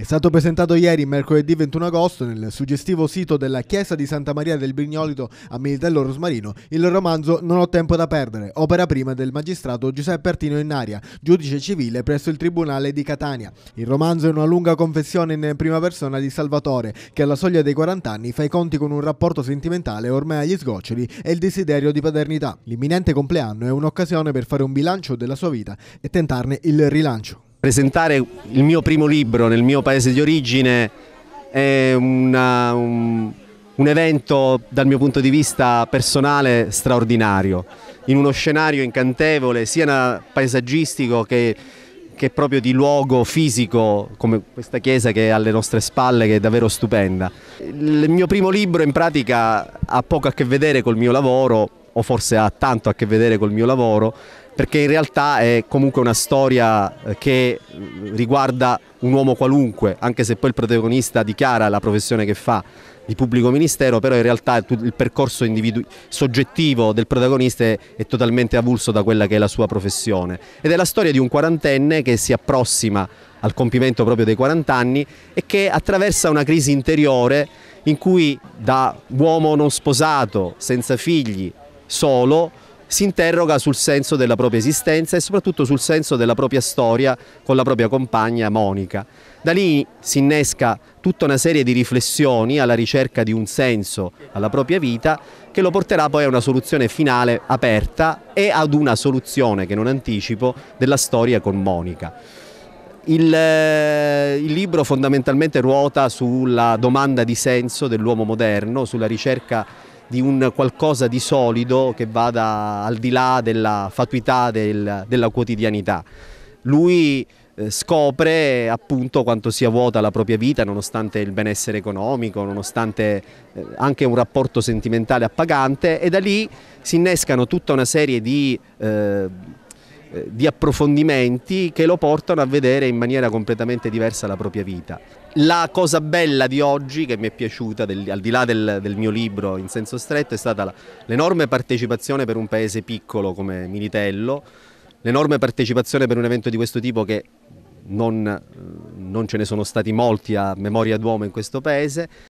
È stato presentato ieri, mercoledì 21 agosto, nel suggestivo sito della Chiesa di Santa Maria del Brignolito a Militello Rosmarino, il romanzo Non ho tempo da perdere, opera prima del magistrato Giuseppe Artino Innaria, giudice civile presso il Tribunale di Catania. Il romanzo è una lunga confessione in prima persona di Salvatore, che alla soglia dei 40 anni fa i conti con un rapporto sentimentale ormai agli sgoccioli e il desiderio di paternità. L'imminente compleanno è un'occasione per fare un bilancio della sua vita e tentarne il rilancio presentare il mio primo libro nel mio paese di origine è una, un, un evento dal mio punto di vista personale straordinario, in uno scenario incantevole sia paesaggistico che che proprio di luogo fisico, come questa chiesa che è alle nostre spalle, che è davvero stupenda. Il mio primo libro in pratica ha poco a che vedere col mio lavoro, o forse ha tanto a che vedere col mio lavoro, perché in realtà è comunque una storia eh, che mm, riguarda un uomo qualunque, anche se poi il protagonista dichiara la professione che fa di pubblico ministero, però in realtà il percorso soggettivo del protagonista è, è totalmente avulso da quella che è la sua professione. Ed è la storia di un quarantenne che si approssima al compimento proprio dei 40 anni e che attraversa una crisi interiore in cui da uomo non sposato, senza figli, solo, si interroga sul senso della propria esistenza e soprattutto sul senso della propria storia con la propria compagna Monica. Da lì si innesca tutta una serie di riflessioni alla ricerca di un senso alla propria vita che lo porterà poi a una soluzione finale aperta e ad una soluzione che non anticipo della storia con Monica. Il, eh, il, libro fondamentalmente ruota sulla domanda di senso dell'uomo moderno, sulla ricerca di di un qualcosa di solido che vada al di là della fatuità del, della quotidianità. Lui eh, scopre appunto quanto sia vuota la propria vita nonostante il benessere economico, nonostante eh, anche un rapporto sentimentale appagante e da lì si innescano tutta una serie di eh, eh, di approfondimenti che lo portano a vedere in maniera completamente diversa la propria vita. La cosa bella di oggi che mi è piaciuta, del, al di là del, del, mio libro in senso stretto, è stata la, l'enorme partecipazione per un paese piccolo come Militello, l'enorme partecipazione per un evento di questo tipo che non, eh, non, ce ne sono stati molti a memoria d'uomo in questo paese,